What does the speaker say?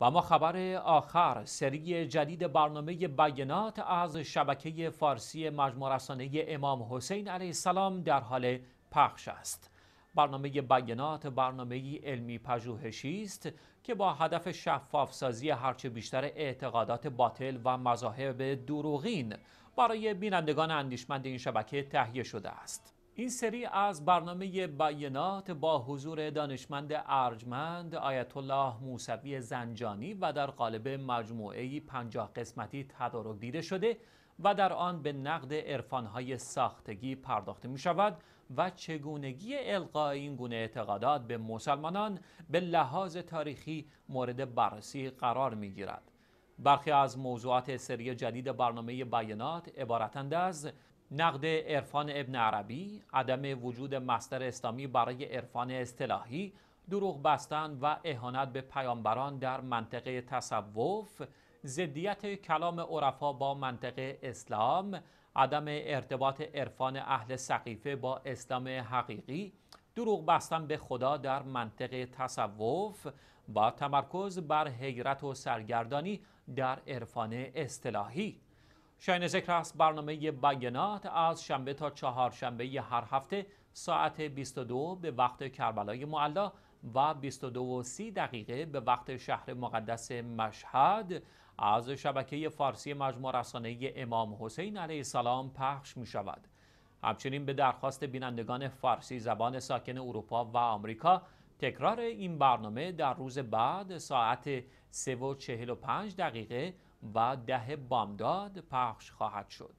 و ما خبر آخر سری جدید برنامه بیانات از شبکه فارسی مجموع رسانه امام حسین علیه السلام در حال پخش است. برنامه بیانات برنامه علمی پژوهشی است که با هدف شفافسازی هرچه بیشتر اعتقادات باطل و مذاهب دروغین برای بینندگان اندیشمند این شبکه تهیه شده است. این سری از برنامه بیانات با حضور دانشمند ارجمند آیت الله موسوی زنجانی و در قالب مجموعه پنجاه قسمتی تدارک دیده شده و در آن به نقد عرفانهای ساختگی پرداخته می شود و چگونگی القای این گونه اعتقادات به مسلمانان به لحاظ تاریخی مورد بررسی قرار می گیرد. برخی از موضوعات سری جدید برنامه بیانات عبارتند از نقد عرفان ابن عربی، عدم وجود مستر اسلامی برای عرفان اصطلاحی، دروغ بستن و اهانت به پیامبران در منطقه تصوف، زدیت کلام عرفا با منطقه اسلام، عدم ارتباط عرفان اهل سقیفه با اسلام حقیقی، دروغ بستن به خدا در منطقه تصوف و تمرکز بر حیرت و سرگردانی در عرفان اصطلاحی شاین ذکر است برنامه بیانات از شنبه تا چهارشنبه هر هفته ساعت 22 به وقت کربلای معلا و 22 و 30 دقیقه به وقت شهر مقدس مشهد از شبکه فارسی مجموع رسانه امام حسین علیه السلام پخش می شود. همچنین به درخواست بینندگان فارسی زبان ساکن اروپا و آمریکا تکرار این برنامه در روز بعد ساعت 3 و 45 دقیقه و ده بامداد پخش خواهد شد.